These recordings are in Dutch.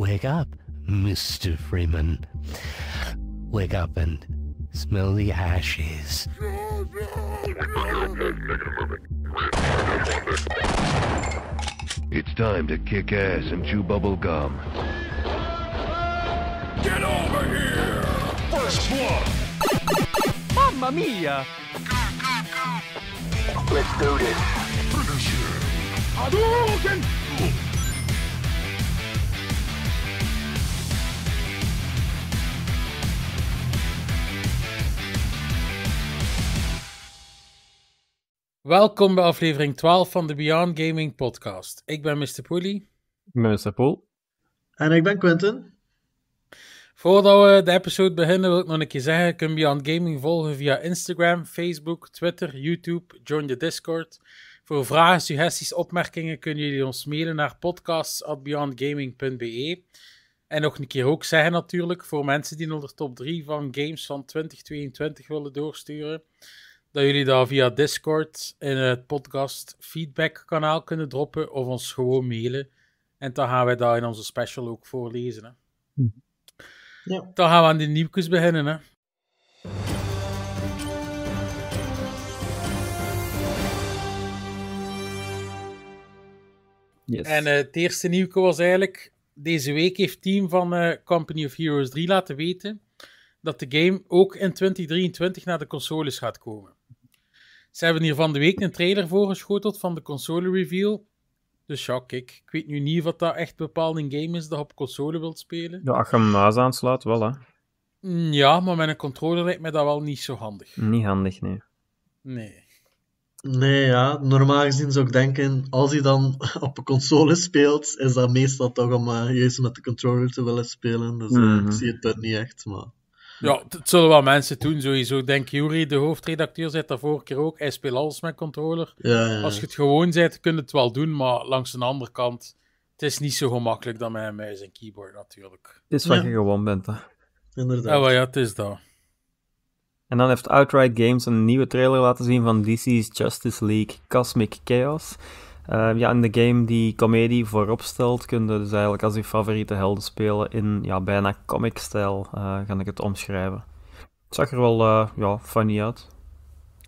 Wake up, Mr. Freeman. Wake up and smell the ashes. It's time to kick ass and chew bubble gum. Get over here! First blood! Mamma mia! Let's do this. Finish him. Hadouken! Welkom bij aflevering 12 van de Beyond Gaming Podcast. Ik ben Mr. Poelie. Mr. Poel. En ik ben Quentin. Voordat we de episode beginnen, wil ik nog een keer zeggen: je Beyond Gaming volgen via Instagram, Facebook, Twitter, YouTube. Join de Discord. Voor vragen, suggesties, opmerkingen kunnen jullie ons mailen naar podcasts.beyondgaming.be. En nog een keer ook zeggen natuurlijk, voor mensen die nog de top 3 van games van 2022 willen doorsturen dat jullie daar via Discord in het podcast feedback kanaal kunnen droppen of ons gewoon mailen. En dan gaan wij daar in onze special ook voorlezen. Hè. Ja. Dan gaan we aan de nieuwtjes beginnen. Hè. Yes. En eh, het eerste nieuwtje was eigenlijk... Deze week heeft team van eh, Company of Heroes 3 laten weten dat de game ook in 2023 naar de consoles gaat komen. Ze hebben hier van de week een trailer voorgeschoteld van de console reveal. Dus ja, kijk, ik weet nu niet wat dat echt bepaald een game is dat op console wilt spelen. Ja, als je muis aanslaat, wel hè. Mm, ja, maar met een controller lijkt mij dat wel niet zo handig. Niet handig, nee. Nee. Nee, ja. Normaal gezien zou ik denken, als hij dan op een console speelt, is dat meestal toch om uh, juist met de controller te willen spelen. Dus eh, ik mhm. zie het daar niet echt, maar... Ja, het zullen wel mensen doen, sowieso. Denk Jury, de hoofdredacteur, zei daar vorige keer ook. Hij speelt alles met controller. Als je het gewoon zet, kun je het wel doen, maar langs de andere kant, het is niet zo gemakkelijk dan met een muis en keyboard natuurlijk. Het is wat je gewoon bent, hè. Inderdaad. Ja, ja, het is dat. En dan heeft Outright Games een nieuwe trailer laten zien van DC's Justice League Cosmic Chaos. Ehm, ja, in de game die comedie voorop stelt, kun je dus eigenlijk als je favoriete helden spelen in ja, bijna comic-stijl, uh, eh, kan ik het omschrijven. Het zag er wel eh, ja, funny uit.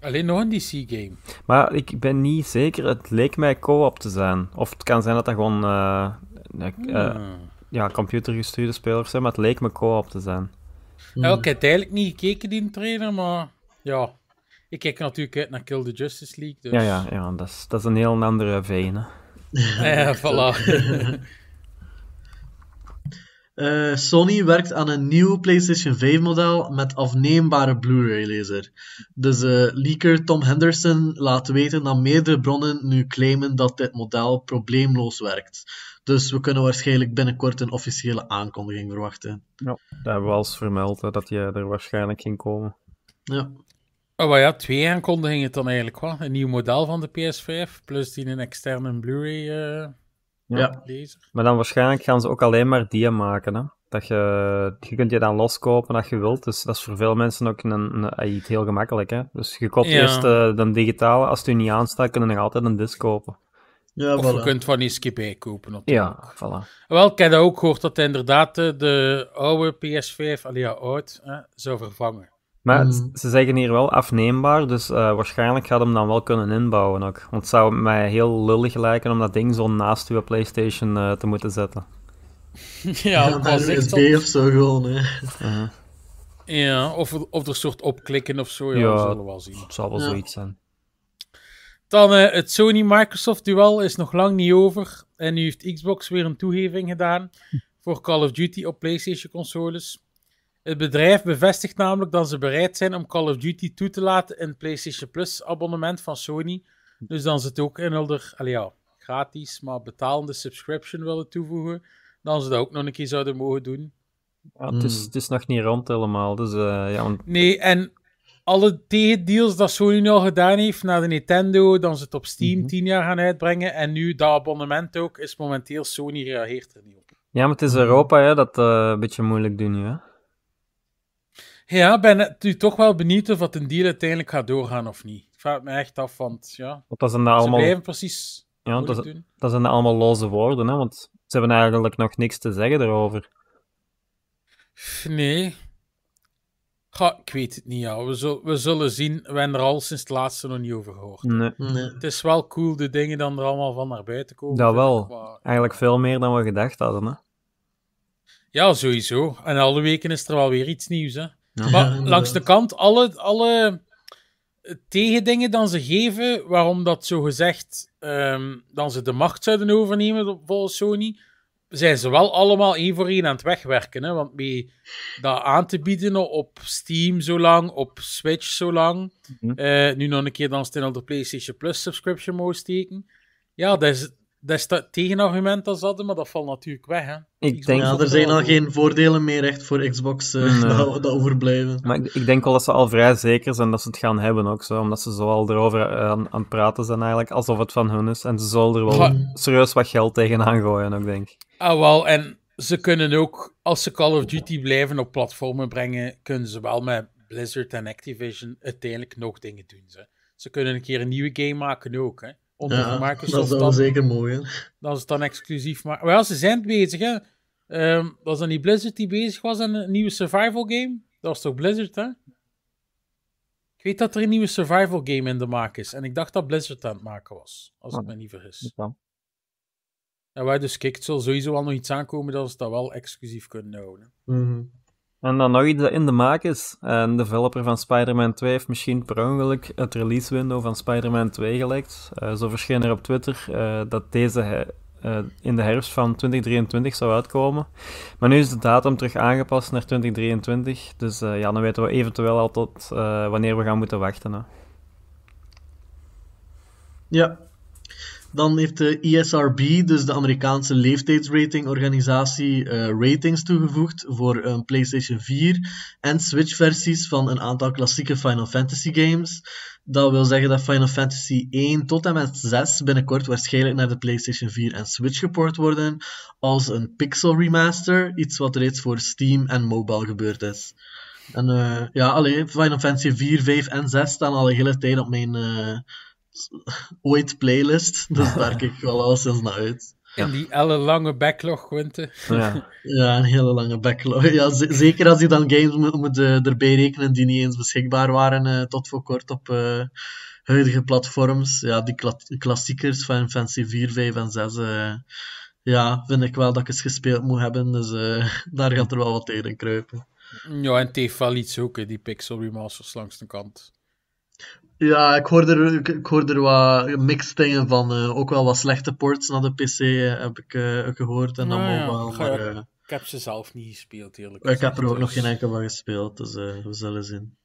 Alleen nog een DC-game. Maar ik ben niet zeker, het leek mij co-op te zijn. Of het kan zijn dat dat gewoon eh, hmm. ja, computergestuurde spelers zijn, maar het leek me co-op te zijn. Hmm. ik heb eigenlijk niet gekeken, die trainer, maar ja, ik kijk natuurlijk uit naar Kill the Justice League. Dus... Ja, ja, ja dat, is, dat is een heel andere veen. Hè? ja, voilà. Eh, Sony werkt aan een nieuw PlayStation 5 model met afneembare Blu-ray laser. Dus eh, leaker Tom Henderson laat weten dat meerdere bronnen nu claimen dat dit model probleemloos werkt. Dus we kunnen waarschijnlijk binnenkort een officiële aankondiging verwachten. Ja, dat hebben we al vermeld, dat je er waarschijnlijk ging komen. Ja. Oh, maar ja, twee aankondigingen dan eigenlijk wel. Een nieuw model van de PS5, plus die een externe Blu-ray uh, eh, lezer. Maar dan waarschijnlijk gaan ze ook alleen maar die maken, hè? Dat je, je kunt je dan loskopen als je wilt. Dus dat is voor veel mensen ook een, een eh, iets heel gemakkelijk. Hè? Dus je koopt eerst eh, de digitale. Als die niet aanstaat, kunnen je nog altijd een disc kopen. Ja, of je kunt van Iskibé kopen. Natuurlijk. Ja, voilà. Wel, ik heb ook gehoord dat inderdaad de oude PS5, al ja, oud, hè, zou vervangen. Maar mm. ze zeggen hier wel afneembaar, dus eh, waarschijnlijk gaat hem dan wel kunnen inbouwen ook. Want het zou mij heel lullig lijken om dat ding zo naast uw PlayStation eh, te moeten zetten. ja, ja een of zo gewoon, hè. Uh-huh. Ja, of, of er soort opklikken of zo, ja, ja we zullen wel zien. Het zal wel zoiets zijn. Dan uh, het Sony-Microsoft duel is nog lang niet over. En nu heeft Xbox weer een toegeving gedaan voor Call of Duty op PlayStation consoles. Het bedrijf bevestigt namelijk dat ze bereid zijn om Call of Duty toe te laten in het PlayStation Plus abonnement van Sony. Dus dan ze het ook in onder, ja, gratis, maar betalende subscription willen toevoegen. Dan ze dat ook nog een keer zouden mogen doen. het, is, hmm. het is nog niet rond helemaal. Dus, eh, ja, want... Nee, en alle tegendeals dat Sony nu al gedaan heeft naar de Nintendo, dan ze het op Steam mm 10 jaar gaan uitbrengen. En nu dat abonnement ook, is momenteel Sony reageert er niet op. Ja, maar het is Europa hè, dat eh, een beetje moeilijk doen nu. Hè? Ja, ben je toch wel benieuwd of dat een deal uiteindelijk gaat doorgaan of niet. Ik vraag me echt af, want ja, want dat zijn nou allemaal... ze blijven precies ja, dat, doen. dat zijn nou allemaal loze woorden, hè, want ze hebben eigenlijk nog niks te zeggen erover. Nee. ik weet het niet, ja. We, zullen, we zullen zien. We hebben er al sinds het laatste nog niet over gehoord. Nee. nee. Het is wel cool, de dingen dan er allemaal van naar buiten komen. Dat wel. Eigenlijk veel meer dan we gedacht hadden, hè. Ja, sowieso. En alle weken is er wel weer iets nieuws, hè. Maar langs de kant, alle, alle tegendingen dan ze geven, waarom dat zo gezegd ehm, dan ze de macht zouden overnemen volgens Sony, zijn ze wel allemaal één voor één aan het wegwerken. Hè? Want mee dat aan te bieden op Steam zo lang, op Switch zo lang, mhm. eh, nu nog een keer dan stil de PlayStation Plus subscription moest steken. Ja, dat is, dat is het tegenargument ze hadden, maar dat valt natuurlijk weg. Hè. Ik denk... er zijn al geen voordelen meer echt voor Xbox uh, dat, dat, overblijven. Maar ik, ik, denk wel dat ze al vrij zeker zijn dat ze het gaan hebben ook, zo, omdat ze zo al erover eh, aan, aan, het praten zijn eigenlijk, alsof het van hun is. En ze zullen er wel serieus wat geld tegenaan gooien ook, denk ik. Ah, wel, en ze kunnen ook, als ze Call of Duty blijven op platformen brengen, kunnen ze wel met Blizzard en Activision uiteindelijk nog dingen doen. Ze, ze kunnen een keer een nieuwe game maken ook, hè onder ja, Microsoft. Dat is dan, zeker mooi. Hè? Dat is dan exclusief. Maar wel, ze zijn bezig. Hè. Um, was dan niet Blizzard die bezig was aan een nieuwe survival game? Dat was toch Blizzard, hè? Ik weet dat er een nieuwe survival game in de maak is. En ik dacht dat Blizzard aan het maken was. Als ik ah, me niet vergis. ja, wij dus kijkt, zal sowieso al nog iets aankomen dat ze dat wel exclusief kunnen houden. Mm en dan nog iets dat in de maak is. Een developer van Spider-Man 2 heeft misschien per ongeluk het release window van Spider-Man 2 gelekt. Eh, zo verscheen er op Twitter eh, dat deze eh, in de herfst van 2023 zou uitkomen. Maar nu is de datum terug aangepast naar 2023. Dus ja, dan weten we eventueel al tot wanneer we gaan moeten wachten. Hè. Ja, dan heeft de ESRB, dus de Amerikaanse leeftijdsratingorganisatie, uh, ratings toegevoegd voor een PlayStation 4 en Switch-versies van een aantal klassieke Final Fantasy games. Dat wil zeggen dat Final Fantasy 1 tot en met 6 binnenkort waarschijnlijk naar de PlayStation 4 en Switch geport worden als een pixel remaster, iets wat reeds voor Steam en mobile gebeurd is. En eh, ja, alleen Final Fantasy 4, 5 en 6 staan al een hele tijd op mijn... Eh, ooit playlist. Dus daar kijk ik wel alleszins naar uit. En Die hele lange backlog, Quinten. Ja. een hele lange backlog. Ja, zeker als je dan games moet, erbij rekenen die niet eens beschikbaar waren eh, tot voor kort op uh, huidige platforms. Ja, die klassiekers van Fancy 4, 5 en 6, eh, ja, vind ik wel dat ik eens gespeeld moet hebben. Dus daar gaat er wel wat tegen kruipen. Ja, en Tefal iets ook, die Pixel Remasters langs de kant. Ja, ik hoorde er, ik hoorde er wat mixed dingen van. Eh, ook wel wat slechte ports naar de PC heb ik eh, gehoord. En dan nou ik heb ze zelf niet gespeeld, eerlijk Ik heb er ook nog dus- geen enkel van gespeeld, dus eh, we zullen zien.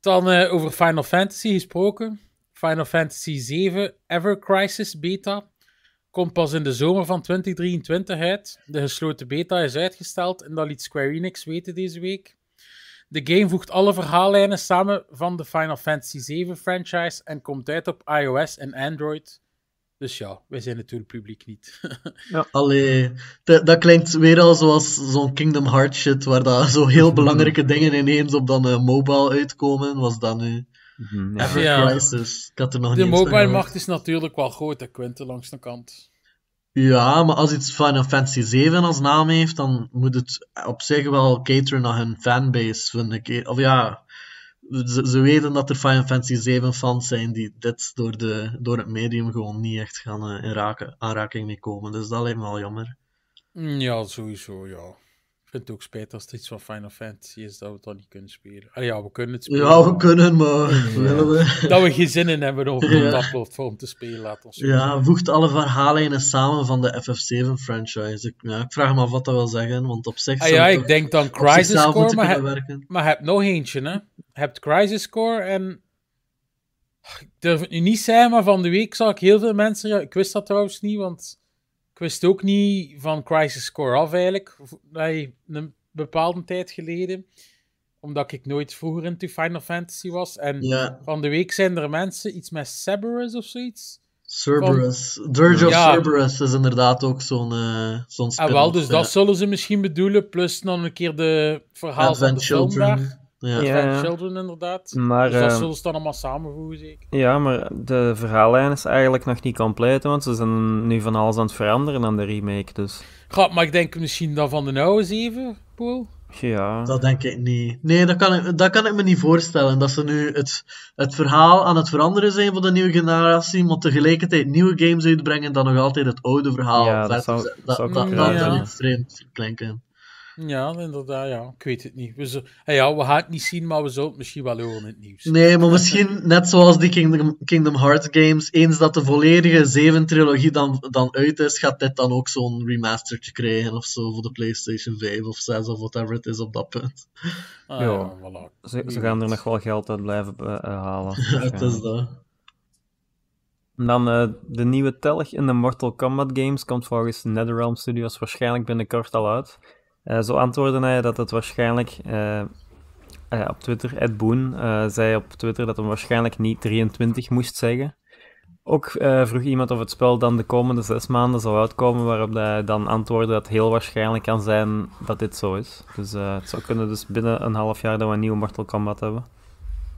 Dan over Final Fantasy gesproken. Final Fantasy 7 Ever Crisis Beta komt pas in de zomer van 2023 uit. De gesloten beta is uitgesteld en dat liet Square Enix weten deze week. De game voegt alle verhaallijnen samen van de Final Fantasy VII franchise en komt uit op iOS en Android. Dus ja, wij zijn natuurlijk publiek niet. ja. Allee, dat klinkt weer al zoals zo'n Kingdom Hearts shit, waar dat zo heel mhm. belangrijke dingen ineens op dan uh, mobile uitkomen. Was dat nu? Mm -hmm, ja. er nog de mobile macht is natuurlijk wel groot, hè, Quinten, langs de kant. Ja, maar als iets Final Fantasy 7 als naam heeft, dan moet het op zich wel cateren naar hun fanbase, vind ik. Of ja, ze, weten dat er Final Fantasy 7 fans zijn die dit door, de, door het medium gewoon niet echt gaan uh, in raken, aanraking mee komen. Dus dat lijkt me wel jammer. Mm, ja, sowieso, ja vind het ook spijt als het iets van Final Fantasy is dat we het dan niet kunnen spelen. Ah ja, we kunnen het spelen. Ja, we kunnen, maar Dat we geen zin in hebben om dat platform te spelen, laat ons Ja, voegt alle verhaallijnen samen van de FF7-franchise. Ik, ik vraag me af wat dat wil zeggen, want op zich... Ah ja, ik denk dan Crisis Core, maar, heb, maar nog eentje, hè. Hebt Crisis Core en... Ik durf het nu niet zijn, maar van de week zag ik heel veel mensen... ik wist dat trouwens niet, want wist ook niet van Crisis Core af eigenlijk. Nee, een bepaalde tijd geleden. Omdat ik nooit vroeger into Final Fantasy was. En van de week zijn er mensen iets met Cerberus of zoiets. Cerberus. Van... Dirge of Cerberus is inderdaad ook zo'n uh, spel. En wel, dus dat zullen ze misschien bedoelen. Plus dan een keer de verhaal van de film ja. ja. Children inderdaad. Maar, dus dat eh, zullen ze dan allemaal samenvoegen, zeker? Ja, maar de verhaallijn is eigenlijk nog niet compleet, want ze zijn nu van alles aan het veranderen aan de remake, dus... Gaat, maar ik denk misschien dan van de oude zeven, Poel? Ja. Dat denk ik niet. Nee, dat kan ik, dat kan ik me niet voorstellen. Dat ze nu het, het verhaal aan het veranderen zijn voor de nieuwe generatie, maar tegelijkertijd nieuwe games uitbrengen dan nog altijd het oude verhaal. Ja, dat, zou, dat, zou dat, dat, dat, vreemd klinken. Ja, inderdaad, ja. Ik weet het niet. We, ah ja, we gaan het niet zien, maar we zullen het misschien wel horen in het nieuws. Nee, maar misschien net zoals die Kingdom, Kingdom Hearts games, eens dat de volledige 7-trilogie dan, dan uit is, gaat dit dan ook zo'n remastertje krijgen of zo voor de PlayStation 5 of 6 of whatever het is op dat punt. Ah, ja, voilà. ze, ze, gaan er nog wel geld uit blijven eh, eh, halen. ja, het is dat. En dan eh, de nieuwe telg in de Mortal Kombat games komt volgens NetherRealm Studios waarschijnlijk binnenkort al uit. Eh, zo antwoordde hij dat het waarschijnlijk. Eh, ah op Twitter, Ed Boon, eh, zei op Twitter dat hij waarschijnlijk niet 23 moest zeggen. Ook vroeg iemand of het spel dan de komende zes maanden zou uitkomen, waarop hij dan antwoordde dat het heel waarschijnlijk kan zijn dat dit zo is. Dus het zou kunnen dus binnen een half jaar dat we een nieuwe Mortal Kombat hebben.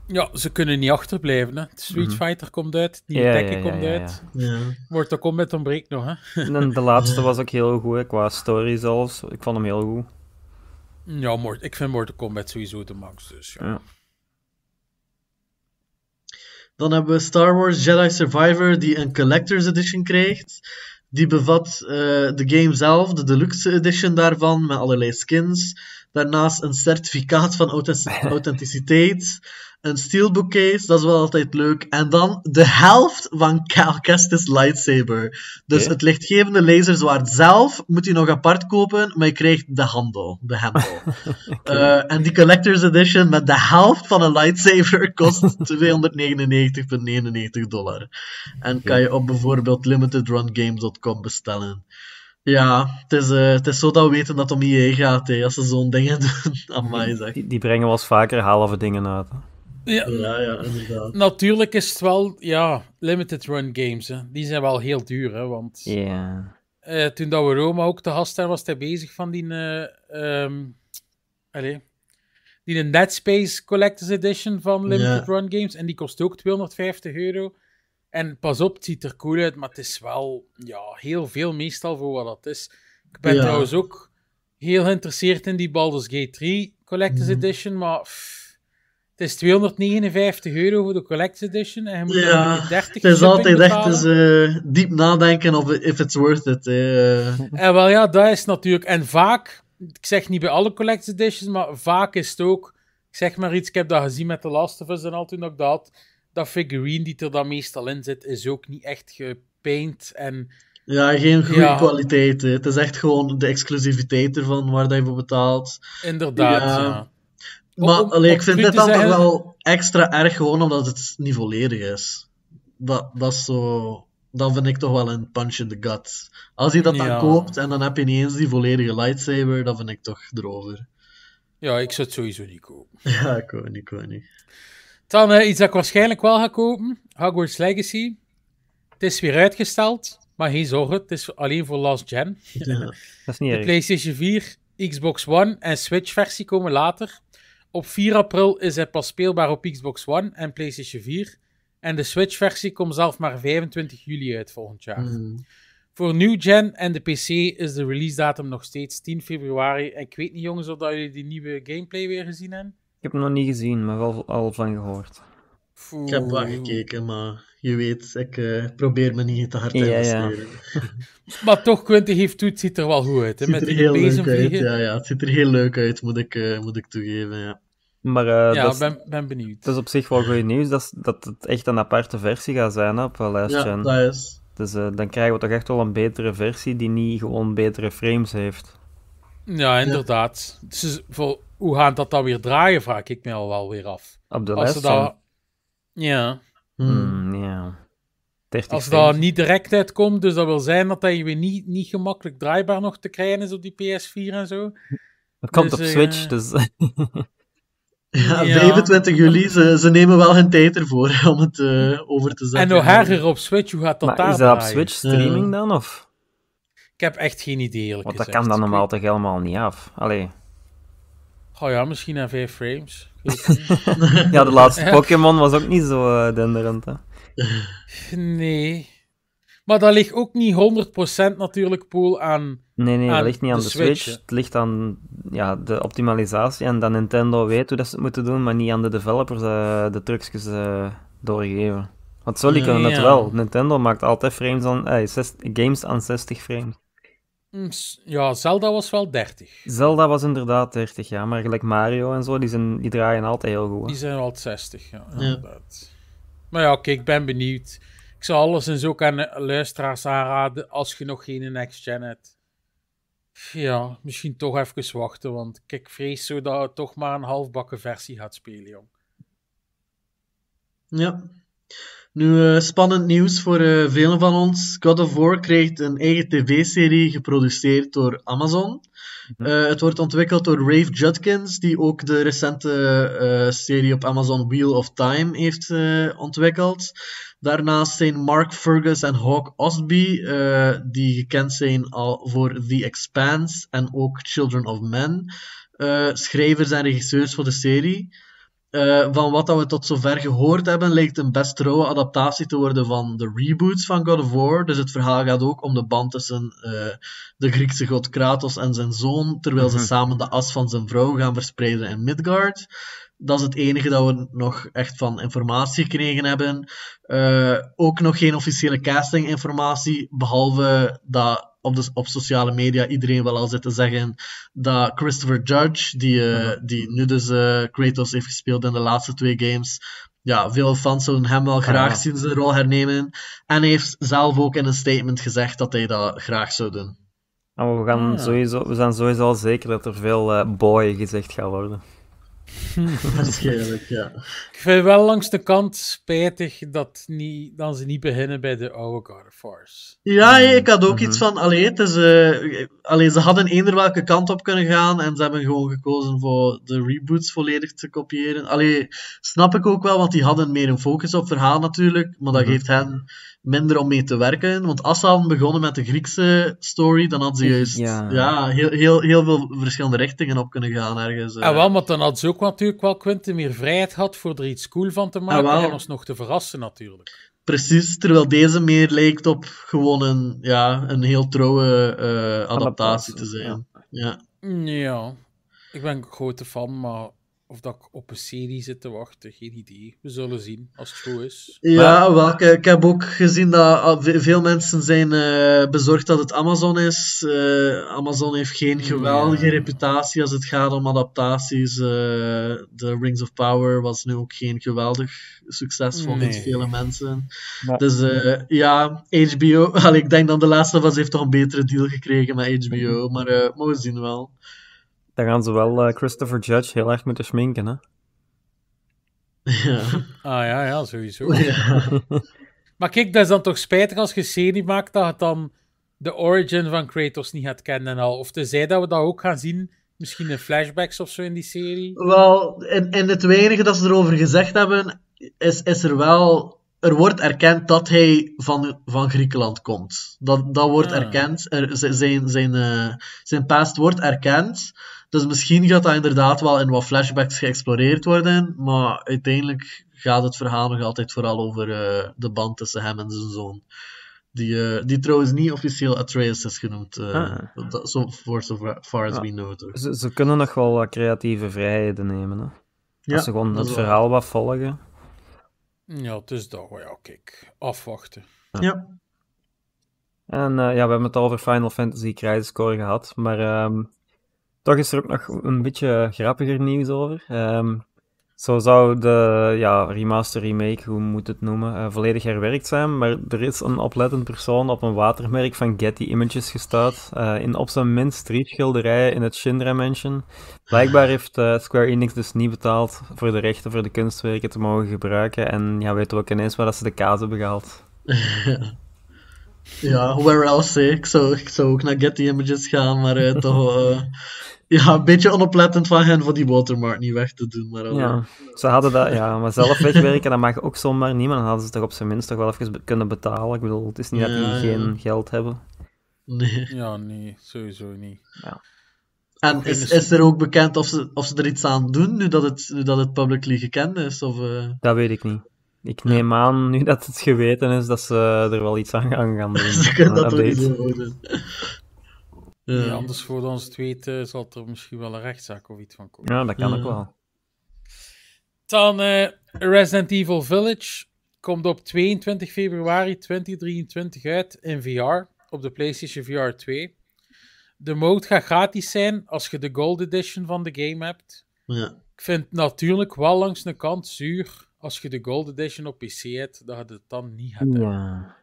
Ja, ze kunnen niet achterblijven. Hè. Street mhm. Fighter komt uit, die ja, komt uit. Ja. Mortal Kombat ontbreekt nog. Hè. En de laatste was ook heel goed, qua story zelfs. Ik vond hem heel goed. Ja, ik vind Mortal Kombat sowieso de max, dus ja. Dan hebben we Star Wars Jedi Survivor, die een Collector's Edition krijgt. Die bevat eh, de game zelf, de deluxe edition daarvan, met allerlei skins. Daarnaast een certificaat van authenticiteit een steel dat is wel altijd leuk. En dan de helft van Cal Kestis lightsaber. Dus het lichtgevende laserzwaard zelf moet je nog apart kopen, maar je krijgt de handel. De handel. Eh, en die collector's edition met de helft van een lightsaber kost 299,99 dollar. En kan je op bijvoorbeeld limitedrungames.com bestellen. Ja, het is, eh, het is zo dat we weten dat het om IE gaat, hè, als ze zo'n dingen doen. aan mij zeg. Die, die brengen wel eens vaker halve dingen uit. Ja, ja, inderdaad. Natuurlijk is het wel, ja, limited run games. Hè. Die zijn wel heel duur, hè, want ja eh, toen dat we Roma ook te gast daar was, hij bezig van die, uh, eh, um, ehm, allez, die een Dead Space Collector's Edition van limited run games. En die kost ook 250 euro. En pas op, het ziet er cool uit, maar het is wel ja, heel veel meestal voor wat dat is. Ik ben trouwens ook heel geïnteresseerd in die Baldur's Gate 3 Collector's mhm. Edition, maar... Het is 259 euro voor de collectie Edition en je moet ja, er 30 Het is altijd echt eens, eh, diep nadenken of if it's worth it. Eh. En wel ja, dat is natuurlijk. En vaak, ik zeg niet bij alle collectie Editions, maar vaak is het ook, ik zeg maar iets, ik heb dat gezien met The Last of Us en al toen dat dat figurine die er dan meestal in zit, is ook niet echt gepaint en... Ja, geen goede kwaliteit. Het is echt gewoon de exclusiviteit ervan waar dat je voor betaalt. Inderdaad, ja. Maar ik vind dit dan toch wel extra erg, gewoon omdat het niet volledig is. Dat, dat zo... Dan vind ik toch wel een punch in the gut. Als je dat dan koopt en dan heb je niet eens die volledige lightsaber, dan vind ik toch erover. Ja, ik zou het sowieso niet kopen. Ja, ik ook niet, ik niet. Dan iets dat ik waarschijnlijk wel ga kopen, Hogwarts Legacy. Het is weer uitgesteld, maar geen zorgen, het is alleen voor last gen. dat is niet De PlayStation 4, Xbox One en Switch versie komen later. Op 4 april is het pas speelbaar op Xbox One en PlayStation 4. En de Switch-versie komt zelf maar 25 juli uit volgend jaar. Mhm. Voor New Gen en de PC is de release-datum nog steeds 10 februari. Ik weet niet, jongens, of dat jullie die nieuwe gameplay weer gezien hebben. Ik heb hem nog niet gezien, maar wel al van gehoord. Ik heb wel gekeken, maar je weet, ik eh, probeer me niet te hard te ja, maar toch, Quentin heeft toe, het ziet er wel goed uit. Het ziet er heel leuk uit, ja, ja. Het ziet er heel leuk uit, moet ik, eh, moet ik toegeven, ja. Maar, eh, ja, ik ben, ben benieuwd. Het is op zich wel goed nieuws dat, dat het echt een aparte versie gaat zijn hè, op lijstje. Ja, dat is. Dus uh, dan krijgen we toch echt wel een betere versie die niet gewoon betere frames heeft. Ja, inderdaad. Dus voor, hoe gaat dat dan weer draaien, vraag ik me al wel weer af. Op de lijst? Dat... Ja. Hmm, hmm ja. Als dat niet direct uitkomt, dus dat wil zijn dat hij weer niet, niet gemakkelijk draaibaar nog te krijgen is op die PS4 en zo. Het komt dus, op Switch, eh, dus... Ja, ja. 25 juli, ze, ze, nemen wel hun tijd ervoor om het eh, over te zetten. En hoger op Switch, hoe gaat dat maar daar Is dat op Switch streaming dan, of? Ik heb echt geen idee, Want dat kan dan normaal toch helemaal niet af? Allee. Oh ja, misschien aan 5 frames. ja, de laatste Pokémon was ook niet zo eh, denderend, hè? Nee, maar dat ligt ook niet 100% natuurlijk, Pool, aan. Nee, nee, dat ligt niet aan de, Switch. Het ligt aan ja, de optimalisatie. En dat Nintendo weet hoe dat ze het moeten doen, maar niet aan de developers eh, de trucjes eh, doorgeven. Want zullen nee, kunnen wel. Nintendo maakt altijd frames aan, eh, games aan 60 frames. Mm, ja, Zelda was wel 30. Zelda was inderdaad 30, ja. Maar gelijk Mario en zo, die, zijn, die draaien altijd heel goed. Die zijn altijd 60, ja, Maar ja, oké, ik ben benieuwd. Ik zal en ook aan de luisteraars aanraden, als je nog geen next gen hebt. Ja, misschien toch even wachten, want ik vrees zo dat het toch maar een halfbakken versie gaat spelen, jong. Ja. Nu, eh, spannend nieuws voor uh, velen van ons. God of War krijgt een eigen tv-serie geproduceerd door Amazon. Mhm. Eh, het wordt ontwikkeld door Rave Judkins, die ook de recente serie op Amazon Wheel of Time heeft ontwikkeld. Daarnaast zijn Mark Fergus en Hawk Osby, eh, die gekend zijn al voor The Expanse en ook Children of Men, eh, schrijvers en regisseurs voor de serie. Eh, van wat dat we tot zover gehoord hebben, lijkt een best trouwe adaptatie te worden van de reboots van God of War. Dus het verhaal gaat ook om de band tussen de Griekse god Kratos en zijn zoon, terwijl ze mhm. samen de as van zijn vrouw gaan verspreiden in Midgard. Dat is het enige dat we nog echt van informatie gekregen hebben. Eh, ook nog geen officiële castinginformatie, behalve dat op, de, op sociale media iedereen wel al zit te zeggen dat Christopher Judge, die, eh, die nu dus eh, Kratos heeft gespeeld in de laatste twee games, ja, veel fans zouden hem wel ah, graag zien zijn rol hernemen. En heeft zelf ook in een statement gezegd dat hij dat graag zou doen. Ah, we, gaan ah, sowieso, we zijn sowieso al zeker dat er veel boy gezegd gaat worden. Waarschijnlijk, ja. Ik vind wel langs de kant spijtig dat, niet, dan ze niet beginnen bij de oude God of Ja, mm. ik had ook iets mhm. van, allee, het is, uh, ze hadden eender welke kant op kunnen gaan en ze hebben gewoon gekozen voor de reboots volledig te kopiëren. Allee, snap ik ook wel, want die hadden meer een focus op verhaal natuurlijk, maar dat mhm. geeft hen minder om mee te werken. Want als ze hadden begonnen met de Griekse story, dan had ze juist ja. heel, heel, heel veel verschillende richtingen op kunnen gaan ergens. Ja, ah, eh. wel, maar dan had ze ook natuurlijk wel Quentin meer vrijheid gehad voor er iets cool van te ah, maken en ons nog te verrassen natuurlijk. Precies, terwijl deze meer lijkt op gewoon een, ja, een heel trouwe eh, adaptatie, te zijn. Ja. ja. Ik ben een grote fan, maar of dat ik op een serie zit te wachten, geen idee. We zullen zien, als het goed is. Ja, wel, ik, heb ook gezien dat veel mensen zijn eh, bezorgd dat het Amazon is. Eh, Amazon heeft geen geweldige reputatie als het gaat om adaptaties. De eh, Rings of Power was nu ook geen geweldig succes volgens nee. vele mensen. Dus ja, HBO... Al, ik denk dat de laatste was heeft toch een betere deal gekregen met HBO, maar, mogen we zien wel. Daar gaan ze wel eh, Christopher Judge heel erg moeten schminken, hè? Ja. ah ja, ja, sowieso. maar kijk, dat is dan toch spijtig als je een serie maakt dat het dan de origin van Kratos niet gaat kennen en al. Of tenzij dat we dat ook gaan zien, misschien in flashbacks of zo in die serie. Wel, en, en het weinige dat ze erover gezegd hebben, is, is er wel er wordt erkend dat hij van, van Griekenland komt. Dat, dat wordt ah. erkend. Er, zijn, zijn, eh, zijn past wordt erkend. Dus misschien gaat dat inderdaad wel in wat flashbacks geëxploreerd worden, maar uiteindelijk gaat het verhaal nog altijd vooral over eh, de band tussen hem en zijn zoon. Die, eh, die trouwens niet officieel Atreus is genoemd, uh, ah. so, for so far as we know. Ze, ze kunnen nog wel wat creatieve vrijheden nemen. Hè? Als ze gewoon het verhaal wat volgen. Ja, het is dat. Ja, kijk. Afwachten. Ja. En ja, we hebben het al over Final Fantasy Crisis Core gehad, maar... Ehm, toch is er ook nog een beetje grappiger nieuws over. Ehm, zo zou de ja, remaster, remake, hoe moet het noemen, eh, volledig herwerkt zijn. Maar er is een oplettend persoon op een watermerk van Getty Images gestuurd. Eh, in op zijn minst streetschilderijen in het Shindra Mansion. Blijkbaar heeft eh, Square Enix dus niet betaald voor de rechten voor de kunstwerken te mogen gebruiken. En ja, weten we ook ineens waar dat ze de kaas hebben gehaald. Ja, where else? Ik, zou, ik zou ook naar Getty Images gaan, maar eh, toch. Eh, ja, een beetje onoplettend van hen voor die watermark niet weg te doen. Maar eh, ja, ze hadden dat, ja, maar zelf wegwerken, dat mag ook zomaar niet. Maar dan hadden ze toch op zijn minst toch wel even kunnen betalen. Ik bedoel, het is niet dat die geen geld hebben. Nee. Ja, nee, sowieso niet. Ja. En is, is er ook bekend of ze, of ze er iets aan doen nu dat het, nu dat het publicly gekend is? Of, Dat weet ik niet. Ik neem aan, nu dat het geweten is, dat ze er wel iets aan, gaan doen. dat ja. anders voor ons het weten zal er misschien wel een rechtszaak of iets van komen. Ja, dat kan ook wel. Dan eh, Resident Evil Village komt op 22 februari 2023 uit in VR op de PlayStation VR 2. De mode gaat gratis zijn als je de Gold Edition van de game hebt. Ja. Ik vind het natuurlijk wel langs de kant zuur als je de Gold Edition op PC hebt, dat je het dan niet hebben.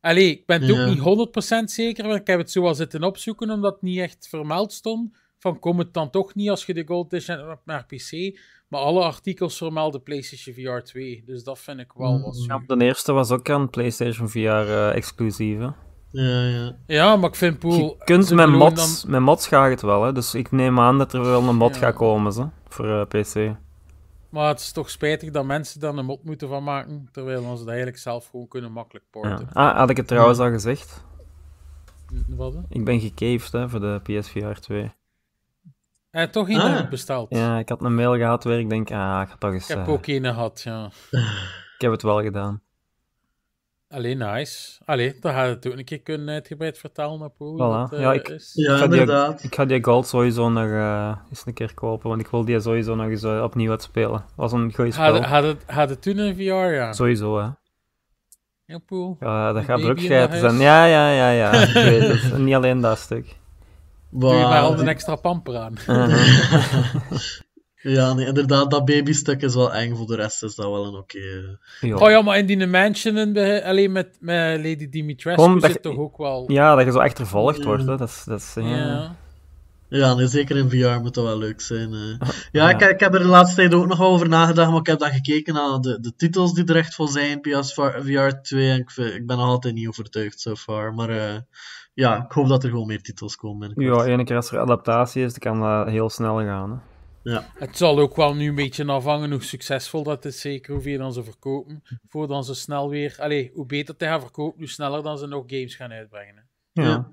Allee, ik ben het ook niet 100% zeker, want ik heb het zo het zitten opzoeken, omdat het niet echt vermeld stond. Van kom het dan toch niet als je de Gold Edition hebt naar PC? Maar alle artikels vermelden PlayStation VR 2, dus dat vind ik wel wat mm. ja, De eerste was ook aan PlayStation VR eh, exclusieve. Ja, ja. ja, maar ik vind Poel... Je kunt met mods, dan... met mods gaat het wel, hè? dus ik neem aan dat er wel een mod gaat komen zo, voor eh, PC. Maar het is toch spijtig dat mensen dan een mot moeten van maken, terwijl ze dat eigenlijk zelf gewoon kunnen makkelijk porten. Ja. Ah, had ik het trouwens al gezegd? Ik ben gecaved hè, voor de PSVR 2. Hij eh, toch iemand ah. besteld. Ja, ik had een mail gehad waar ik denk, ah, ik had toch eens... Ik heb eh, ook geen gehad, ja. ik heb het wel gedaan. Allee, nice. Allee, dan had het toen een keer kunnen uitgebreid eh, vertalen op hoe ja, eh, is. Ja, ik inderdaad. Die, ik ga die gold sowieso nog eh, eens een keer kopen, want ik wil die sowieso nog eens uh, opnieuw uitspelen. was een goeie spel. Had, had, het, toen een VR, ja? Sowieso, hè. Ja, poel. Ja, dat gaat broekscheiden zijn. Ja, ja, ja, ja. ik weet het. Niet alleen dat stuk. Wow. Doe je maar al een extra pamper aan. Ja, nee, inderdaad, dat babystuk is wel eng. Voor de rest is dat wel een oké. Eh. ja. Oh ja, maar in die Mansion alleen met, met Lady Dimitrescu Kom, zit toch ook wel... Ja, dat je zo echt vervolgd wordt, mm. Dat, dat, ja. Eh, ja. Ja, nee, zeker in VR moet dat wel leuk zijn. Eh. ja, Ik, ik heb er de laatste tijd ook nog over nagedacht, maar ik heb dan gekeken naar de, de titels die er echt voor zijn, VR 2, en ik, ik ben nog altijd niet overtuigd so far, maar... ja, ik hoop dat er gewoon meer titels komen. Ja, ene keer als er adaptatie is, dan kan dat heel snel gaan. Ja. Het zal ook wel nu een beetje afhangen hoe succesvol dat is, zeker hoeveel dan ze verkopen. Voordat ze snel weer, allez, hoe beter te gaan verkopen, hoe sneller dan ze nog games gaan uitbrengen. Hè. Ja.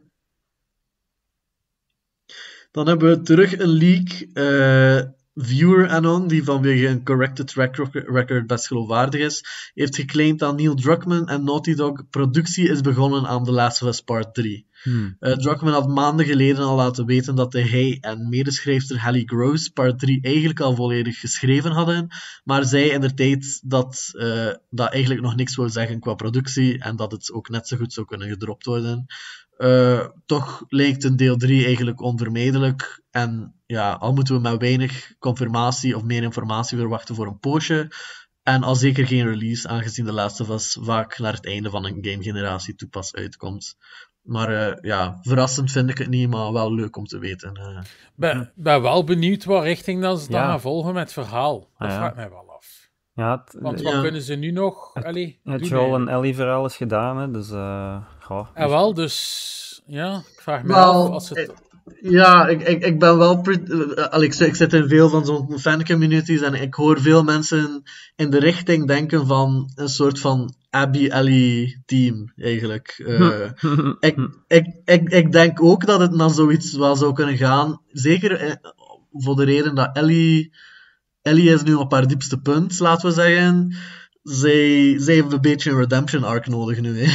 Dan hebben we terug een leak. Uh, viewer Anon, die vanwege een corrected track record best geloofwaardig is, heeft geclaimd dat Neil Druckmann en Naughty Dog productie is begonnen aan The Last of Us Part 3. Hmm. Eh, had maanden geleden al laten weten dat hij en medeschrijfster Hallie Gross part 3 eigenlijk al volledig geschreven hadden, maar zij in de tijd dat eh, dat eigenlijk nog niks wil zeggen qua productie en dat het ook net zo goed zou kunnen gedropt worden. Eh, toch lijkt een deel 3 eigenlijk onvermijdelijk. En ja, al moeten we met weinig confirmatie of meer informatie verwachten voor een poosje. En al zeker geen release, aangezien de laatste was vaak naar het einde van een gamegeneratie toepas uitkomt. Maar eh, ja, verrassend vind ik het niet, maar wel leuk om te weten. Uh. Ben, ben wel benieuwd wat richting dan ze ja. volgen met het verhaal. Dat ah, vraagt mij wel af. Ja, Want wat kunnen ze nu nog? Het, Allee, het Joel en Ellie verhaal is gedaan, hè, dus... Uh, eh, En ah, wel, dus... Ja, ik vraag me wel, af als het... Ja, ik, ik, ik ben wel. ik, zit in veel van zo'n fancommunities en ik hoor veel mensen in de richting denken van een soort van Abby Ellie team, eigenlijk. Eh, ik, ik, ik, ik denk ook dat het naar zoiets wel zou kunnen gaan. Zeker eh, voor de reden dat Ellie... Ellie is nu op haar diepste punt, laten we zeggen. Zij, zij heeft een beetje een redemption arc nodig nu. Hè.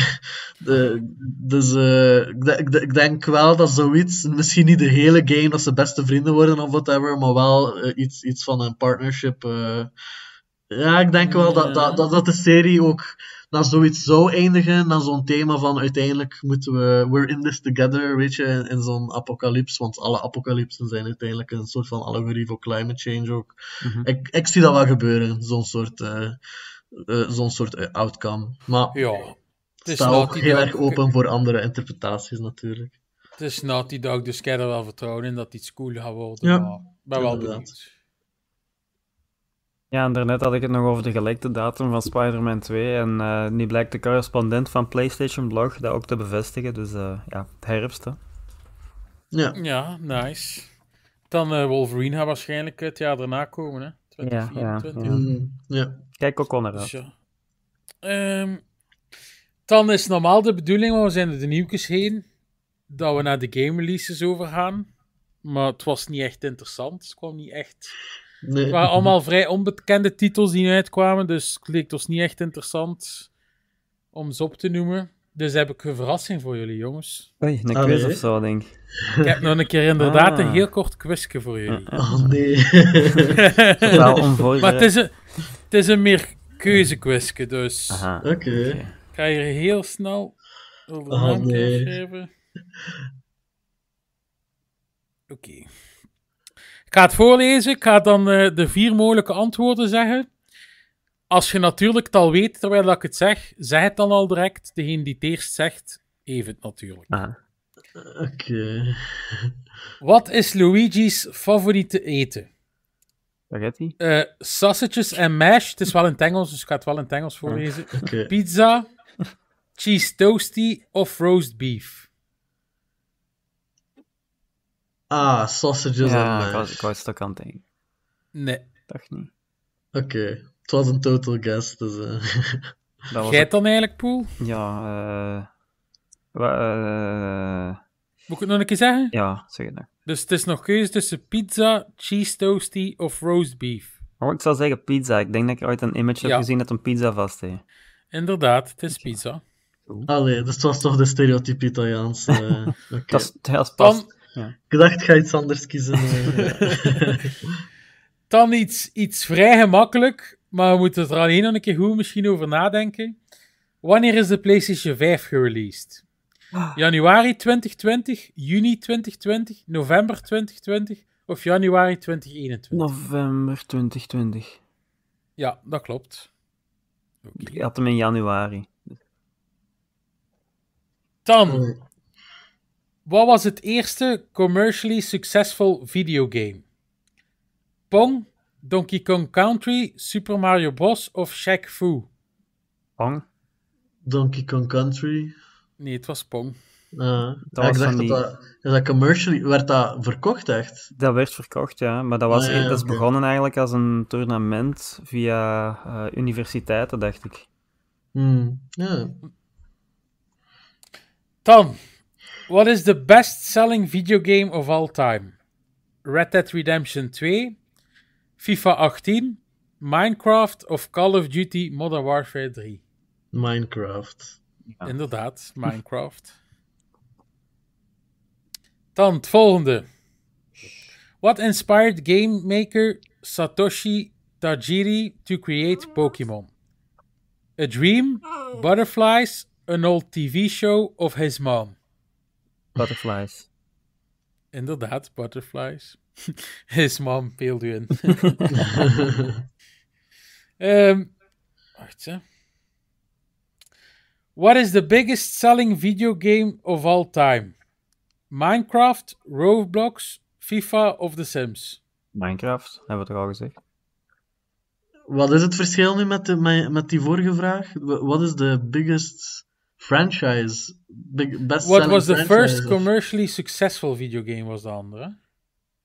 De, dus eh, ik, denk wel dat zoiets, misschien niet de hele game dat ze beste vrienden worden of whatever, maar wel iets, iets van een partnership. Ja, ik denk wel dat, dat, dat de serie ook dat zoiets zou eindigen, dan zo'n thema van uiteindelijk moeten we, we're in this together, weet je, in, zo'n apocalyps, want alle apocalypsen zijn uiteindelijk een soort van allegorie voor climate change ook. Mhm. ik, ik zie dat wel gebeuren, zo'n soort, eh, eh, zo'n soort eh, outcome. Maar ja, het is sta ook heel erg open voor andere interpretaties natuurlijk. Het is Naughty Dog, dus ik heb er wel vertrouwen in dat iets cool gaat worden, ja, maar wel ja, en daarnet had ik het nog over de gelekte datum van Spider-Man 2. En eh, nu blijkt de correspondent van PlayStation Blog dat ook te bevestigen. Dus eh, ja, het herfst. Hè. Ja. ja, nice. Dan uh, Wolverine gaat waarschijnlijk het jaar daarna komen, hè? 2024. Ja, ja, mm-hmm. ja. Kijk ook Connor. naar dus, ehm, dan is normaal de bedoeling, want we zijn er de nieuwkes heen, dat we naar de game releases overgaan. Maar het was niet echt interessant. Het kwam niet echt het waren allemaal vrij onbekende titels die uitkwamen, dus het leek ons niet echt interessant om ze op te noemen. Dus heb ik een verrassing voor jullie, jongens. Oei, een ah, quiz of zo, denk ik. Ik heb nog een keer inderdaad een ah. heel kort quizje voor jullie. Ah, oh nee. Wel onvoorbereid. Maar het is een, is een meer keuzequizje, dus. Oké. Ik ga hier heel snel over de oh, nee. schrijven. Oké. Ik ga het voorlezen. Ik ga dan eh, de vier mogelijke antwoorden zeggen. Als je natuurlijk het al weet terwijl ik het zeg, zeg het dan al direct. Degene die het eerst zegt, even het natuurlijk. Ah. Oké. Wat is Luigi's favoriete eten? Spaghetti? Uh, sausages en mash. Het is wel in het Engels, dus ik ga het wel in het Engels voorlezen. Pizza, cheese toastie of roast beef? Ah, sausages ja, ik was, ik was het ook aan het denken. Nee. Dacht niet. Oké, het was een total guess, dus... Uh... Jij dan eigenlijk, Poel? Ja, eh... Uh... Moet ik het nog een keer zeggen? Ja, zeg het nog. Dus het is nog keuze tussen pizza, cheese toasty of roast beef. Oh, ik zou zeggen pizza. Ik denk dat ik ooit een image heb gezien dat een pizza vast heeft. Inderdaad, het is pizza. Allee, dus het was toch de stereotype Italiaans. Eh, dat, past pas, ik dacht, ga iets anders kiezen. Eh, Dan iets, iets vrij gemakkelijk, maar we moeten er alleen nog een keer goed misschien over nadenken. Wanneer is de PlayStation 5 gereleased? Ah. Januari 2020, juni 2020, november 2020 of januari 2021? November 2020. Ja, dat klopt. Ik had hem in januari. Dan eh, wat was het eerste commercially successful videogame? Pong, Donkey Kong Country, Super Mario Bros. of Shaq Fu? Pong. Donkey Kong Country. Nee, het was Pong. Uh, dat ja, ik dacht dat, dat, werd dat verkocht echt. Dat werd verkocht, ja. Maar dat, was, ah, is begonnen eigenlijk als een tournament via eh, universiteiten, dacht ik. Hmm, ja. Dan, What is the best selling video game of all time? Red Dead Redemption 2, FIFA 18, Minecraft of Call of Duty Modern Warfare 3? Minecraft. Ja. Inderdaad, Minecraft. Dan het volgende. What inspired game maker Satoshi Tajiri to create Pokemon? A dream, oh. butterflies, an old TV show of his mom. Butterflies. Inderdaad, butterflies. His mom peeled you in. Ehm, wacht, hè. What is the biggest selling video game of all time? Minecraft, Roblox, FIFA of The Sims? Minecraft, hebben we toch al gezegd? Wat is het verschil nu met, de, met die vorige vraag? Wat is de biggest franchise. What was the first commercially successful videogame, was de andere?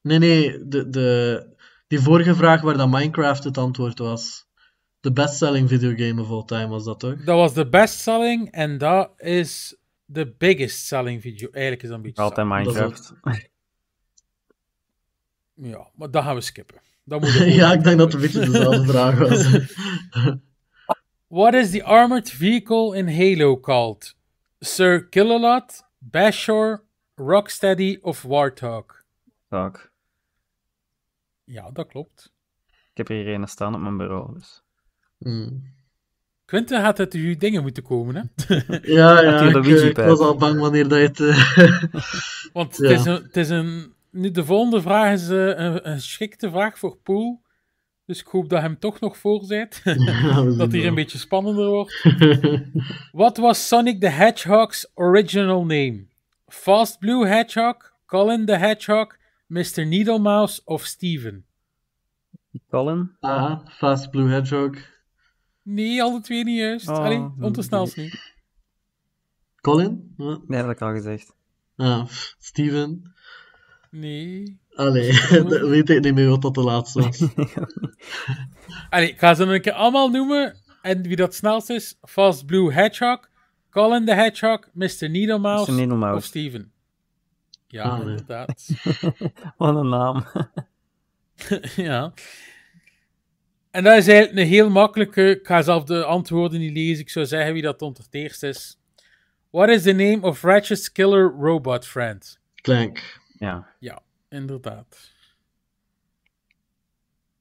Nee, nee, de, de, die vorige vraag waar dat Minecraft het antwoord was. De bestselling videogame of all time was dat toch? Dat was de bestselling en dat is de biggest selling video. Eigenlijk is dat een beetje. Altijd Minecraft. ja, maar dat gaan we skippen. Dat moet ja, ik denk dat het een beetje dezelfde vraag was. What is the armored vehicle in Halo called? Sir Killalot, Bashor, Rocksteady of Warthog? Warthog. Ja, dat klopt. Ik heb hier een staan op mijn bureau, dus... Mm. Quinten had uit uw dingen moeten komen, hè? Ja, ja, ik, eh, was al bang wanneer dat je het... Eh, Want het, is een, Nu, de volgende vraag is eh, een, een schikte vraag voor Poel. Dus ik hoop dat hem toch nog voor zit. dat hier een beetje spannender wordt. Wat was Sonic the Hedgehog's original name? Fast Blue Hedgehog, Colin the Hedgehog, Mr. Needlemouse of Steven? Colin? Ah, Fast Blue Hedgehog. Nee, alle twee niet juist. Oh, Allee, te snel niet. Colin? Nee, dat heb ik al gezegd. Ah, Steven? Nee. Allee, ah, dat weet ik niet meer wat dat de laatste was. Allee, ik ga ze een keer allemaal noemen. En wie dat snelst is, Fast Blue Hedgehog, Colin the Hedgehog, Mr. Needle Mouse, of Steven. Ja, ah, inderdaad. wat een naam. ja. En dat is eigenlijk een heel makkelijke. Ik ga zelf de antwoorden niet lezen. Ik zou zeggen wie dat dan eerst is. What is the name of Ratchet's killer robot friend? Clank. Ja. Ja inderdaad.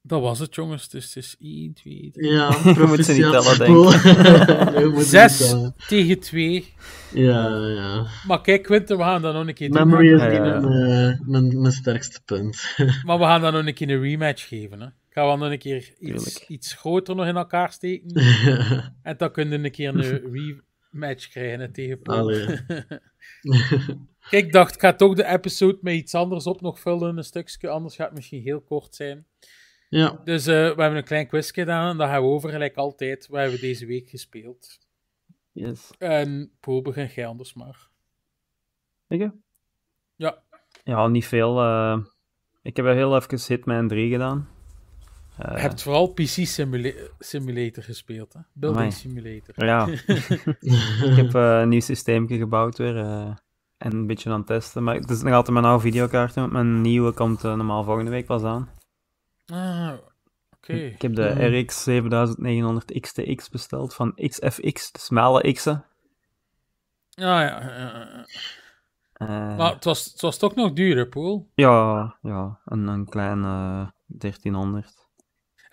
Dat was het, jongens. dus is, het is 1, 2, 3. Ja, we moeten ze niet tellen, denk ik. 6 tegen 2. Ja, ja. Maar kijk, Quinten, we gaan dan nog een keer doen. Memory is niet ja, eh, mijn, mijn, sterkste punt. maar we gaan dan nog een keer een rematch geven. Hè. Gaan we nog een keer iets, iets groter nog in elkaar steken. en dan kunnen we een keer een re match krijgen tegen Paul. ik dacht, ik ga toch de episode met iets anders op nog vullen, een stukje, anders gaat het misschien heel kort zijn. Ja. Dus eh, we hebben een klein quizje gedaan en dat gaan we over, gelijk altijd, We hebben deze week gespeeld. Yes. En Paul, begin jij anders maar. Ik? Ja. Ja, niet veel. Eh. ik heb heel even Hitman 3 gedaan. Eh, Je hebt vooral PC Simulator gespeeld, hè? Building Simulator. Ja. ik heb eh, een nieuw systeemje gebouwd weer. Eh, en een beetje aan het testen. Maar het is nog altijd mijn oude videokaart. Want mijn nieuwe komt normaal volgende week pas aan. Ah, oké. Ik heb de hmm. RX 7900 XTX besteld van XFX, de smalle X'en. Ja, ja. maar het was, het was toch nog duur, Poel? Ja, ja. Een, een kleine 1300.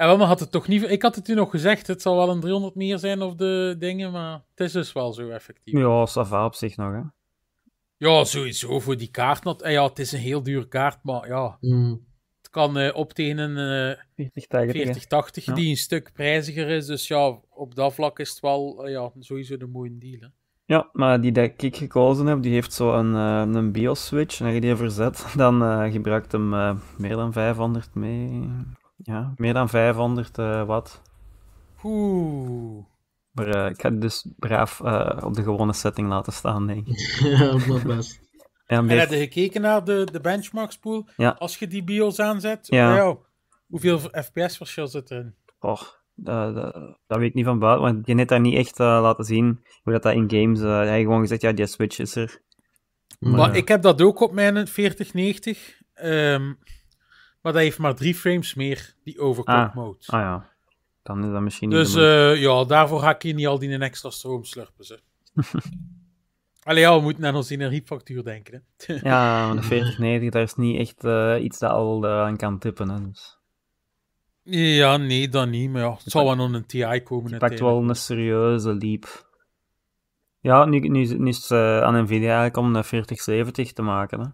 En maar had het toch niet... Ik had het u nog gezegd, het zal wel een 300 meer zijn of de dingen, maar het is dus wel zo effectief. Ja, Sava op zich nog, hè. Ja, sowieso, voor die kaart. Not... Eh, ja, het is een heel dure kaart, maar ja... Mm. Het kan uh, op tegen een 4080 eh, die een stuk prijziger is. Dus ja, op dat vlak is het wel ja, sowieso een mooie deal, hè. Ja, maar die dat ik gekozen heb, die heeft zo een, een BIOS-switch. En als je die verzet, dan gebruikt hem meer dan 500 mee. Ja, meer dan 500 eh, watt. Oeh. Maar eh, ik ga het dus braaf eh, op de gewone setting laten staan, denk ik. ja, dat best. En heb je gekeken naar de, de benchmark spool? Ja. Als je die BIOS aanzet, ja. hoeveel FPS verschil zit er Och, dat, dat, weet ik niet van buiten, want je net daar niet echt laten zien hoe dat, dat in games... hij gewoon gezegd, ja, die switch is er. Maar, ik heb dat ook op mijn 4090. Um, maar dat heeft maar drie frames meer, die overclock ah. mode. Ah ja, dan is dat misschien niet Dus eh, ja, daarvoor ga ik hier niet al die extra stroom slurpen, zeg. Allee, we moeten aan onze energiefactuur denken. Hè. ja, maar de 4090, daar is niet echt eh, iets dat al eh, aan kan tippen. Hè, dus. Ja, nee, dan niet. Maar ja, het zal wel nog een TI komen. Het pakt wel een serieuze leap. Ja, nu, is het aan Nvidia eigenlijk om de 4070 te maken. Hè.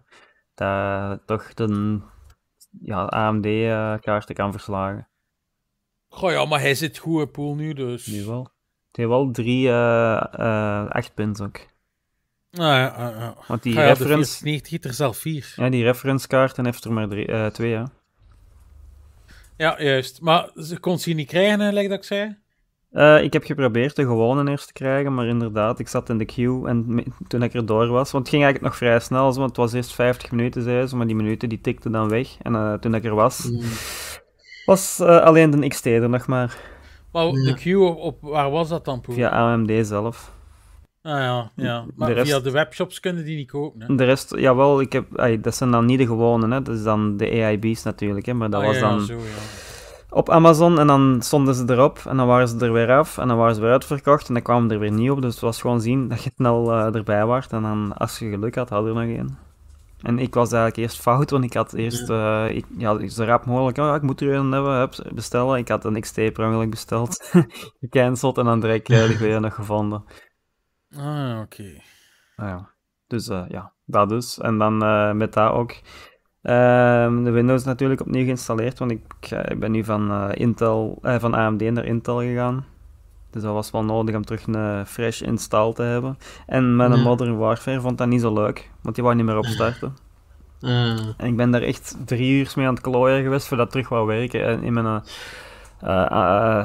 Dat toch de ja, AMD-kaarten eh, kan verslagen. Goh ja, maar hij zit goed in pool nu, dus... Nu wel. Het heeft wel drie acht eh, eh, punten ook. Ah, ja, ah, ja. Want die ah, ja, reference... 90 heeft er zelf vier. Ja, die reference referencekaarten heeft er maar drie, twee, ja. Ja, juist. Maar ze kon ze niet krijgen, hè, like dat ik zei. Eh, ik heb geprobeerd de gewone eerst te krijgen, maar inderdaad, ik zat in de queue en toen ik er door was. Want het ging eigenlijk nog vrij snel, want het was eerst 50 minuten, zei ze, maar die minuten die tikten dan weg. En eh, toen ik er was, was eh, alleen de XT er nog maar. Maar de queue, op, waar was dat dan? Poel? Via AMD zelf. Ah ja, ja. maar via de webshops kunnen die niet kopen. De rest, jawel, ik heb, dat zijn dan niet de gewone, hè. dat is dan de AIB's natuurlijk, hè, maar dat ah, was ja, Zo, ja op Amazon en dan stonden ze erop en dan waren ze er weer af en dan waren ze weer uitverkocht en dan kwamen er weer niet op. Dus het was gewoon zien dat je snel uh, erbij was en dan als je geluk had, hadden we er nog één. En ik was eigenlijk eerst fout, want ik had eerst ja, eh, zo rap mogelijk, oh, ik moet er een hebben, heb, bestellen. Ik had een XT per besteld, gecanceld en dan direct weer nog gevonden. Ah, oké. Nou ja, dus eh, ja, dat dus. En dan met dat ook Ehm, de Windows natuurlijk opnieuw geïnstalleerd, want ik, ik eh, ben nu van, uh, Intel, eh, van AMD naar Intel gegaan. Dus dat was wel nodig om terug een fresh install te hebben. En met een ja. Modern Warfare vond dat niet zo leuk, want die wou niet meer opstarten. Ah. En ik ben daar echt drie uur mee aan het klooien geweest voordat terug wou werken. En in mijn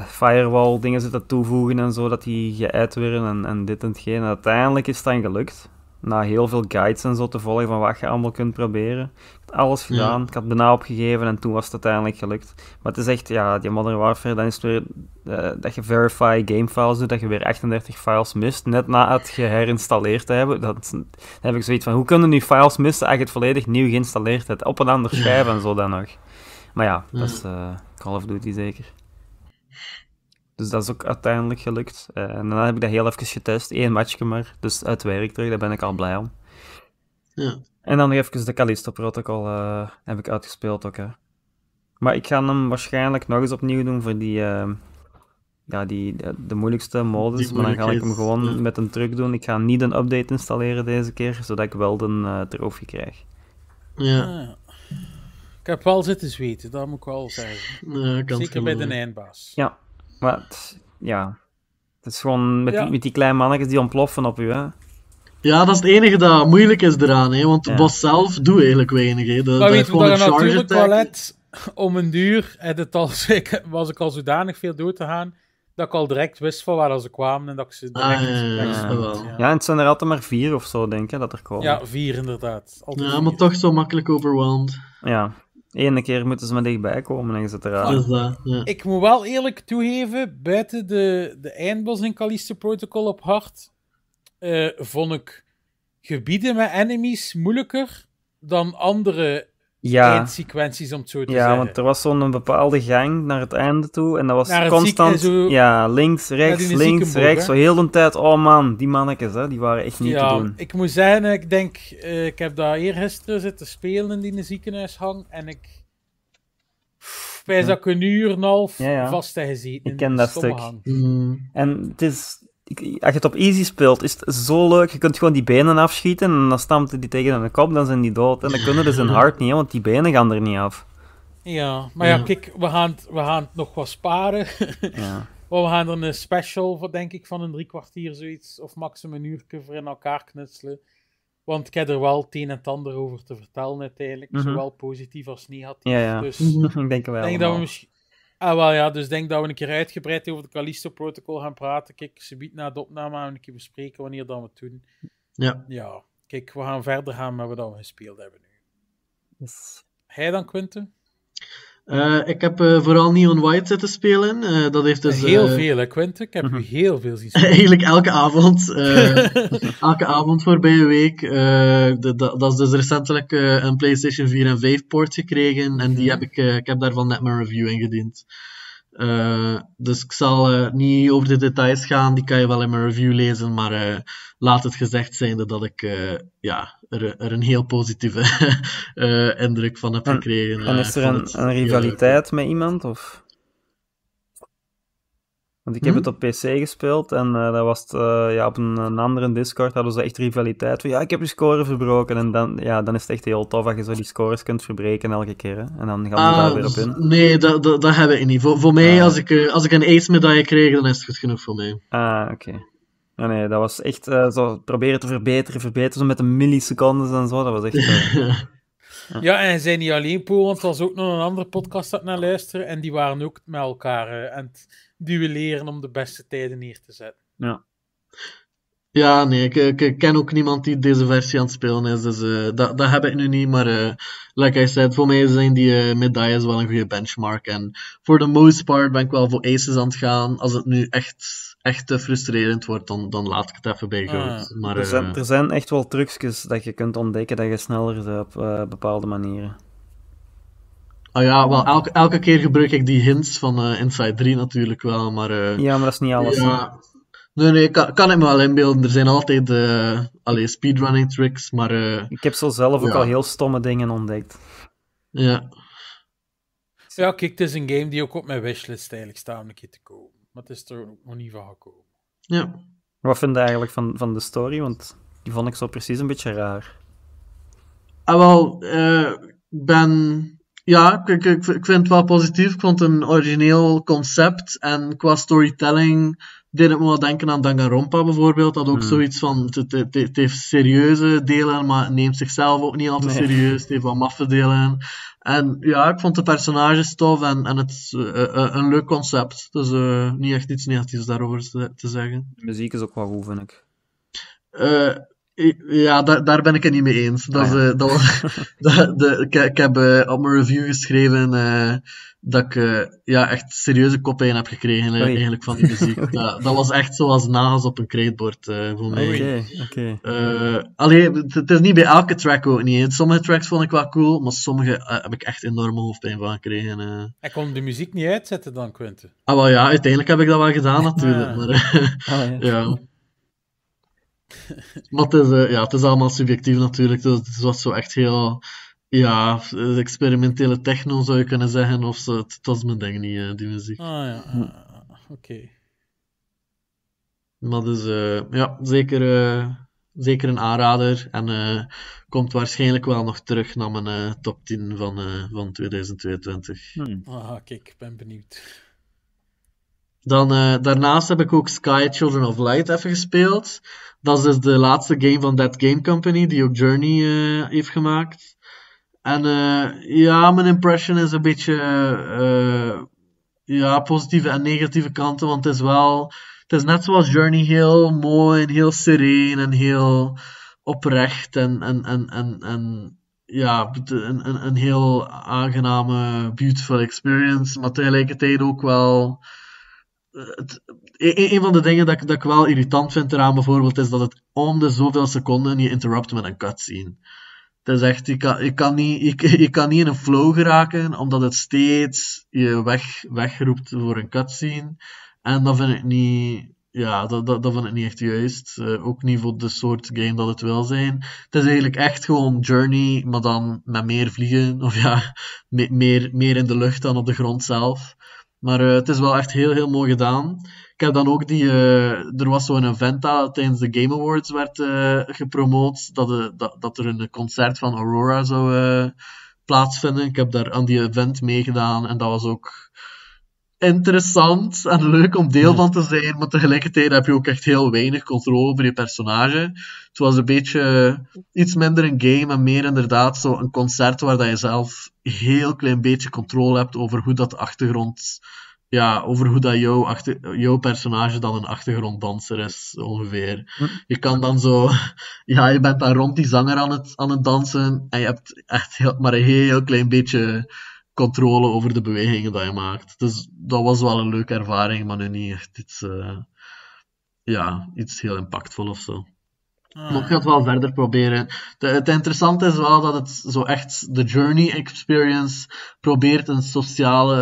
firewall dingen zitten toevoegen en zo, dat die geuit werden en, en dit en hetgeen. En uiteindelijk is het dan gelukt na heel veel guides en zo te volgen van wat je allemaal kunt proberen. Ik had alles gedaan, ik had bijna opgegeven en toen was het uiteindelijk gelukt. Maar het is echt, ja, die Modern Warfare, dan is het weer eh, dat je verify gamefiles doet, dat je weer 38 files mist, net na het geherinstalleerd te hebben. Dat, dan heb ik zoiets van, hoe kunnen nu files missen als je het volledig nieuw geïnstalleerd hebt, op een ander schijf en zo dan nog. Maar ja, dat is eh, Call of Duty zeker. Dus dat is ook uiteindelijk gelukt. Eh, en dan heb ik dat heel even getest. Eén matchje maar. Dus het werkt terug. Daar ben ik al blij om. Ja. En dan nog even de Callisto Protocol eh, heb ik uitgespeeld ook. Hè. Maar ik ga hem waarschijnlijk nog eens opnieuw doen voor die... Eh, ja, die, de, moeilijkste modus. maar dan ga ik hem gewoon met een truc doen. Ik ga niet een update installeren deze keer. Zodat ik wel een trofee krijg. Ah, ja. Ik heb wel zitten zweten, dat moet ik wel zeggen. Zeker bij de eindbaas. Ja, maar ja, het is gewoon met, die, kleine mannetjes die ontploffen op u, hè. Ja, dat is het enige dat moeilijk is eraan, hè, want de bos zelf doet eigenlijk weinig. Hè. De, maar weet je nou natuurlijk toilet om een duur, en al, was ik al zodanig veel door te gaan, dat ik al direct wist van waar ze kwamen en dat ik ze ah, direct... Ah, ja, ja, en het zijn er altijd maar vier of zo, denk ik, dat er komen. Ja, vier inderdaad. ja, maar toch zo makkelijk overwhelmed. Ja. Eén keer moeten ze maar dichtbij komen en Ik moet wel eerlijk toegeven, buiten de, de eindbos in Callisto Protocol op hart, eh, vond ik gebieden met enemies moeilijker dan andere ja. eindsequenties, om zo te ja, zeggen. Ja, want er was zo'n bepaalde gang naar het einde toe. En dat was constant ja, links, rechts, links, rechts. Zo heel de tijd. Oh man, die mannetjes, hè, die waren echt niet te doen. Ik moet zeggen, ik denk, eh, ik heb daar eergisteren zitten spelen in die ziekenhuishang. En ik. Pff, bij een uur en een half ja, vast gezeten. Ik ken dat stuk. Mm. En het is, als je het op easy speelt, is het zo leuk. Je kunt gewoon die benen afschieten en dan stampen die tegen de kop, dan zijn die dood. En dan kunnen dus een hart niet, want die benen gaan er niet af. Ja, maar ja, kijk, we gaan, we gaan het nog wat sparen. ja. We gaan er een special, denk ik, van een drie kwartier zoiets, of maximaal een uur voor in elkaar knutselen. Want ik heb er wel het een en het ander over te vertellen uiteindelijk. Mhm. Zowel positief als negatief. Ja, Dus ik denk, wel denk dat we misschien, Ah, wel ja, dus denk dat we een keer uitgebreid over het Callisto Protocol gaan praten. Kijk, ze biedt na de opname aan een keer bespreken wanneer dan we doen. Ja. Ja, kijk, we gaan verder gaan met wat we gespeeld hebben nu. Yes. Hij dan, Quinten? Eh, ik heb uh, vooral Neon White zitten spelen. Eh, dat heeft dus, heel veel, hè, Ik heb mhm. heel veel zien spelen. Eigenlijk elke avond. elke avond voorbij een week. De, dat, is dus recentelijk een PlayStation 4 en 5 port gekregen. En die mhm. heb ik, ik heb daarvan net mijn review ingediend. dus ik zal niet over de details gaan, die kan je wel in mijn review lezen, maar laat het gezegd zijn dat ik ja, er, er een heel positieve eh, indruk van heb gekregen. En, is eh, er een, een rivaliteit met iemand? Of? Want ik heb hm? het op PC gespeeld en eh, dat was ja, op een, andere Discord hadden ze echt rivaliteit. Van, ja, ik heb je score verbroken. En dan, ja, dan is het echt heel tof dat je zo die scores kunt verbreken elke keer. Hè? En dan gaan we ah, daar weer op in. Nee, dat, dat, dat heb ik niet. Voor, mij, ah. als, ik, als ik een ace medaille kreeg, dan is het goed genoeg voor mij. Ah, oké. Nee, ah, nee, dat was echt uh, zo proberen te verbeteren, verbeteren, zo met de millisecondes en zo. Dat was echt... Eh, ja, en zijn niet alleen, Paul, want er was ook nog een andere podcast dat naar luisteren. En die waren ook met elkaar uh, aan het duelleren om de beste tijden neer te zetten. Ja. Ja, nee, ik, ik, ken ook niemand die deze versie aan het spelen is, dus dat, dat heb ik nu niet. Maar uh, like I said, voor mij zijn die medailles wel een goede benchmark. En voor de most part ben ik wel voor aces aan het gaan, als het nu echt echt te eh, frustrerend wordt, dan, dan laat ik het even bij ah, maar, er, zijn, eh, er zijn echt wel trucjes dat je kunt ontdekken dat je sneller bent op eh, bepaalde manieren. Ah ja, wel, elke, elke keer gebruik ik die hints van Inside 3 natuurlijk wel, maar... ja, maar dat is niet alles. nee, nee, kan, kan ik me wel inbeelden. Er zijn altijd allee, speedrunning tricks, maar... ik heb zo zelf ook al heel stomme dingen ontdekt. Ja. Ja, kijk, het is een game die ook op mijn wishlist eigenlijk staat om een keer te kopen. Maar het is er nog niet van gekomen. Ja. Wat vind je eigenlijk van, van de story? Want die vond ik zo precies een beetje raar. Ah, wel, ik eh, ben. Ja, ik, ik, ik vind het wel positief. Ik vond het een origineel concept. En qua storytelling denk dat me wel denken aan Danganronpa bijvoorbeeld. Dat ook hmm. zoiets van, het heeft serieuze delen, maar neemt zichzelf ook niet altijd nee. serieus. Het heeft wel maffe delen. En ja, ik vond de personages tof en, en het is eh, eh, eh, een leuk concept. Dus niet echt iets negatiefs daarover te, te zeggen. De muziek is ook wel goed, vind ik. Ja, daar, ben ik het niet mee eens. Dat, ah, is, eh, dat de, ik, heb eh, op mijn review geschreven eh, dat ik ja, echt serieuze koppijn heb gekregen eigenlijk van die muziek. dat, dat, was echt zoals nagels op een kreetbord voor mij. Oké, okay, het, is niet bij elke track ook niet. Sommige tracks vond ik wel cool, maar sommige heb ik echt enorme hoofdpijn van gekregen. En kon de muziek niet uitzetten dan, Quentin? Ah, wel ja, uiteindelijk heb ik dat wel gedaan natuurlijk. Ah. Maar, ah, ja maar het is, eh, ja, het is allemaal subjectief natuurlijk. Dus het was zo echt heel ja, experimentele techno zou je kunnen zeggen. Of zo. Het, het was mijn ding niet, eh, die muziek. Ah ja, ah, hm. ah, oké. Maar dus, eh, ja, zeker zeker een aanrader. En komt waarschijnlijk wel nog terug naar mijn top 10 van, van 2022. Hm. Ah, kijk, ik ben benieuwd. Dan, daarnaast heb ik ook Sky Children of Light even gespeeld. Dat is dus de laatste game van That Game Company, die ook Journey eh, heeft gemaakt. En eh, ja, mijn impression is een beetje eh, ja, positieve en negatieve kanten, want het is wel, het is net zoals Journey, heel mooi en heel sereen en heel oprecht en, en, en, en, en ja, een, een, een heel aangename, beautiful experience, maar tegelijkertijd ook wel het, E- e- een van de dingen dat ik, dat wel irritant vind eraan bijvoorbeeld, is dat het om de zoveel seconden je interrupt met een cutscene. Het is echt, je kan, je kan, niet, je, kan niet in een flow geraken, omdat het steeds je weg, wegroept voor een cutscene. En dat vind ik niet, ja, dat, dat, dat vind ik niet echt juist. Eh, ook niet voor de soort game dat het wil zijn. Het is eigenlijk echt gewoon Journey, maar dan met meer vliegen. Of ja, meer, meer in de lucht dan op de grond zelf. Maar eh, het is wel echt heel, heel mooi gedaan heb dan ook die... Eh, er was zo'n event dat tijdens de Game Awards werd eh, gepromoot. Dat, eh, dat, dat, er een concert van Aurora zou plaatsvinden. Ik heb daar aan die event meegedaan. En dat was ook interessant en leuk om deel van te zijn. Maar tegelijkertijd heb je ook echt heel weinig controle over je personage. Het was een beetje iets minder een game en meer inderdaad zo'n concert waar dat je zelf heel klein beetje controle hebt over hoe dat achtergrond ja, over hoe dat jouw, achter, jouw personage dan een achtergronddanser is, ongeveer. Hm. Je kan dan zo... Ja, je bent dan rond die zanger aan het, aan het dansen en je hebt echt heel, maar een heel, klein beetje controle over de bewegingen dat je maakt. Dus dat was wel een leuke ervaring, maar nu niet echt iets... Eh, ja, iets heel impactvol of zo. Ah. Maar ik ga het wel verder proberen. het interessante is wel dat het zo echt de journey experience probeert een sociale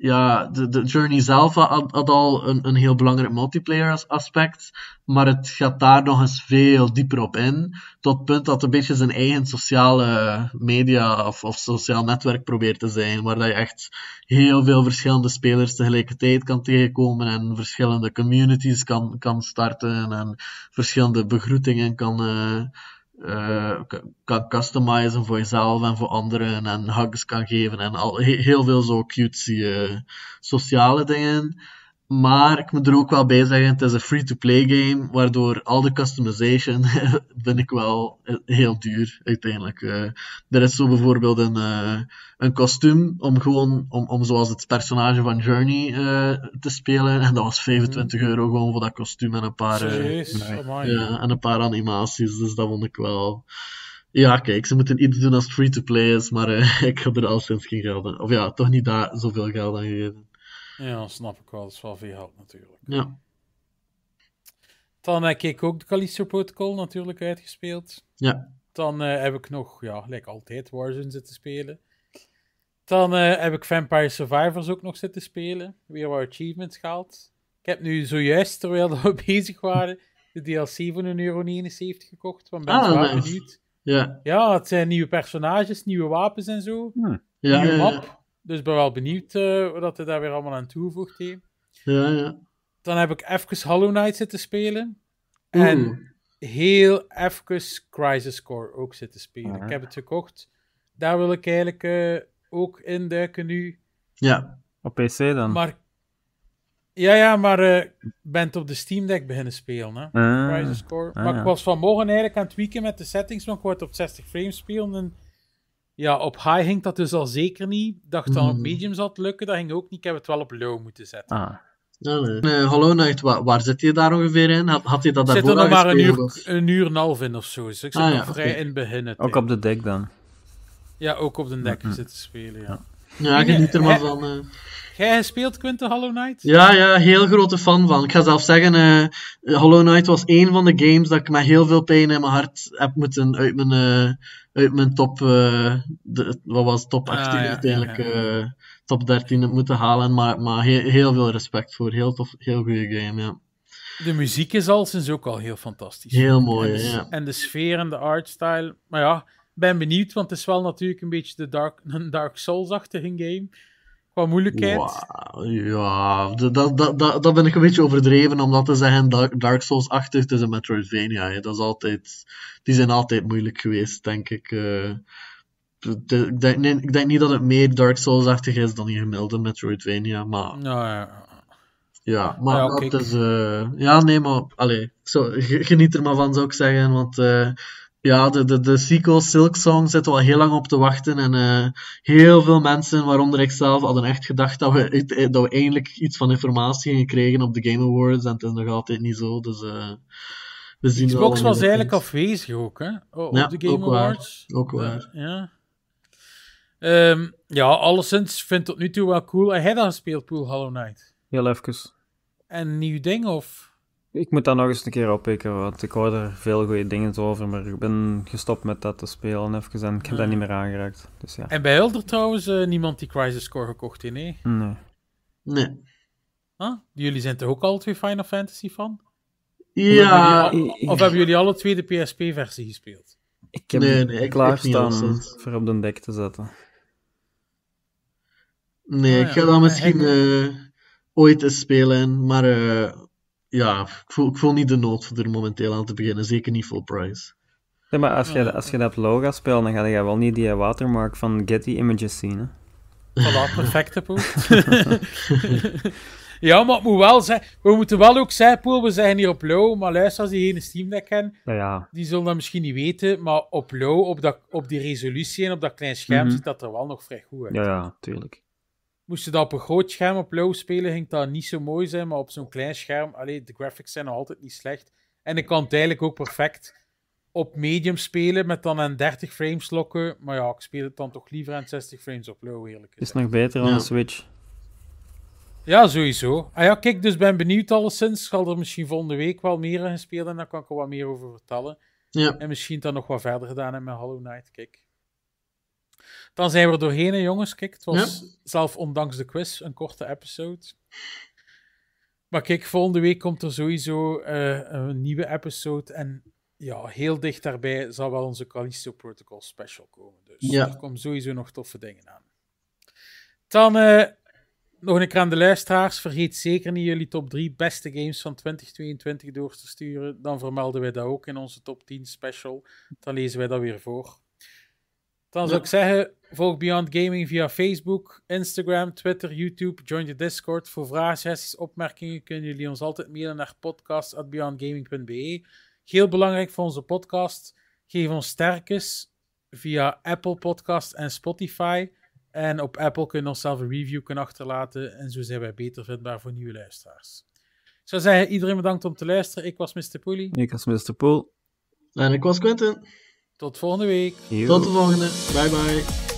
ja, de, de Journey zelf had, al een, heel belangrijk multiplayer aspect, maar het gaat daar nog eens veel dieper op in, tot het punt dat het een beetje zijn eigen sociale media of, of sociaal netwerk probeert te zijn, waar dat je echt heel veel verschillende spelers tegelijkertijd kan tegenkomen en verschillende communities kan, kan starten en verschillende begroetingen kan... Eh, eh, kan customizen voor jezelf en voor anderen en hugs kan geven en al, heel veel zo cute eh, sociale dingen. Maar ik moet er ook wel bij zeggen, het is een free-to-play game, waardoor al de customization vind ik wel heel duur uiteindelijk. Eh, er is zo bijvoorbeeld een, eh, een kostuum om gewoon, om, om zoals het personage van Journey eh, te spelen. En dat was 25 mhm. euro gewoon voor dat kostuum en een paar, ja, en een paar animaties. Dus dat vond ik wel... Ja, kijk, ze moeten iets doen als free-to-play is, maar ik heb er al sinds geen geld aan. Of ja, toch niet daar zoveel geld aan gegeven. Ja, snap ik wel. Dat is wel veel natuurlijk. Ja. Dan heb ik ook de Callisto Protocol natuurlijk uitgespeeld. Ja. Dan eh, heb ik nog, ja, gelijk altijd Warzone zitten spelen. Dan eh, heb ik Vampire Survivors ook nog zitten spelen. Weer wat achievements gehaald. Ik heb nu zojuist, terwijl we bezig waren, de DLC van een euro 79 gekocht. Want ben ah, wel benieuwd. Ja. ja, het zijn nieuwe personages, nieuwe wapens en zo. Hm. Ja, nieuwe map. Dus ben wel benieuwd uh, wat hij daar weer allemaal aan toevoegt he Ja, ja. Dan heb ik even Hollow Knight zitten spelen. En heel even Crisis Core ook zitten spelen. Ah. Ik heb het gekocht. Daar wil ik eigenlijk uh, ook induiken nu. Ja, op PC dan. Maar, ja, ja, maar uh, bent op de Steam Deck beginnen spelen. Hè? Ah. Crisis Core. maar ah. ik was vanmorgen eigenlijk aan het weekend met de settings, want ik word op 60 frames spelen. En ja, op high ging dat dus al zeker niet. dacht dat mm. op mhm. medium zou het lukken, dat ging ook niet. Ik heb het wel op low moeten zetten. Ah. night Hollow Knight, waar, zit je daar ongeveer in? Had, je dat daarvoor Zit er nog maar gespeeld, een uur, een uur en half in of zo. Dus ik zit ah, nog vrij in het ook op de deck dan? Ja, ook op de deck mm zitten spelen, ja. Ja, geniet er maar van. Uh... Jij speelt Quinten Hollow Knight? Ja, ja, heel grote fan van. Ik ga zelf zeggen, uh, eh, Hollow Knight was één van de games dat ik met heel veel pijn in mijn hart heb moeten uit mijn, eh, uit mijn top, eh, de, wat was top 18 ah, uiteindelijk, eh, top 13 moeten halen. Maar, maar heel, veel respect voor. Heel tof, heel goede game, ja. De muziek is al sinds ook al heel fantastisch. Heel mooi, en de, ja. En de sfeer en de artstyle. Maar ja, ben benieuwd, want het is wel natuurlijk een beetje de Dark, een Dark Souls-achtige game moeilijkheid? ja, dat, dat, dat, dat ben ik een beetje overdreven om dat te zeggen. Dark souls 8 is een Metroidvania. Hè. Dat is altijd, die zijn altijd moeilijk geweest, denk ik. Eh. ik, denk, niet dat het meer Dark Souls-achtig is dan die gemiddelde Metroidvania, maar... ja. Ja, maar dat is... Eh, ja, nee, maar... zo, geniet er maar van, zou ik zeggen, want... Eh, ja, de, de, de sequel Silk Song zit wel heel lang op te wachten. En eh, heel veel mensen, waaronder ik zelf, hadden echt gedacht dat we, eh, dat we eindelijk iets van informatie gingen krijgen op de Game Awards. En het is nog altijd niet zo. Dus eh, we zien Xbox was eigenlijk afwezig ook, hè? op de Game Awards. Ook waar. ja. Um, ja, alleszins vind tot nu toe wel cool. hij jij dat gespeeld, Pool Hollow Knight? Heel even. En nieuw ding, of... Ik moet dat nog eens een keer oppikken, want ik hoor er veel goede dingen over, maar ik ben gestopt met dat te spelen even en ik heb dat niet meer aangeraakt. Dus en bij Elder trouwens eh, niemand die Crisis Core gekocht heeft, nee? Nee. Nee. Huh? Ah, jullie zijn toch ook al twee Final Fantasy van? Ja. Of hebben jullie, alle twee de PSP-versie gespeeld? Ik heb nee, nee, klaarstaan voor op de dek te zetten. Nee, ah, ik ga dat misschien eh, ooit eens spelen, maar... Eh, ja, ik voel, ik voel niet de nood er momenteel aan te beginnen. Zeker niet full price. maar als je, als je dat low gaat spelen, dan ga je wel niet die watermark van Getty Images zien. Hè? Voilà, perfecte pool. ja, maar het moet wel zijn. We moeten wel ook zijn, poel we zijn hier op low. Maar luister, als die geen Steam Deck hebben, nou ja. die zullen dat misschien niet weten. Maar op low, op, dat, op die resolutie en op dat klein scherm, mm ziet dat er wel nog vrij goed uit. Ja, ja tuurlijk. Moest je dat op een groot scherm op low spelen, ging dat niet zo mooi zijn. Maar op zo'n klein scherm, alleen de graphics zijn nog altijd niet slecht. En ik kan het eigenlijk ook perfect op medium spelen met dan een 30 frames lokken. Maar ja, ik speel het dan toch liever aan 60 frames op low, eerlijk gezegd. Is nog beter dan een Switch. Ja, sowieso. Ah ja, kijk, dus ben benieuwd alleszins. Ik zal er misschien volgende week wel meer in spelen en daar kan ik er wat meer over vertellen. Ja. En misschien dan nog wat verder gedaan in mijn Hollow Knight. Kijk. Dan zijn we er doorheen, jongens. Kijk, het was zelf ondanks de quiz een korte episode. Maar kijk, volgende week komt er sowieso eh, een nieuwe episode. En ja, heel dicht daarbij zal wel onze Callisto Protocol special komen. Dus er komen sowieso nog toffe dingen aan. Dan eh, nog een keer aan de luisteraars. Vergeet zeker niet jullie top 3 beste games van 2022 door te sturen. Dan vermelden wij dat ook in onze top 10 special. Dan lezen wij dat weer voor. Dan zou ik zeggen, volg Beyond Gaming via Facebook, Instagram, Twitter, YouTube. Join de Discord. Voor vragen, sessies, opmerkingen kunnen jullie ons altijd mailen naar podcast.beyondgaming.be. Heel belangrijk voor onze podcast. Geef ons sterkes via Apple Podcast en Spotify. En op Apple je we zelf een review kunnen achterlaten. En zo zijn wij beter vindbaar voor nieuwe luisteraars. Ik zou zeggen, iedereen bedankt om te luisteren. Ik was Mr. Poelie. Ik was Mr. Poel. En ik was Quentin. Tot volgende week. Tot de volgende. Bye bye.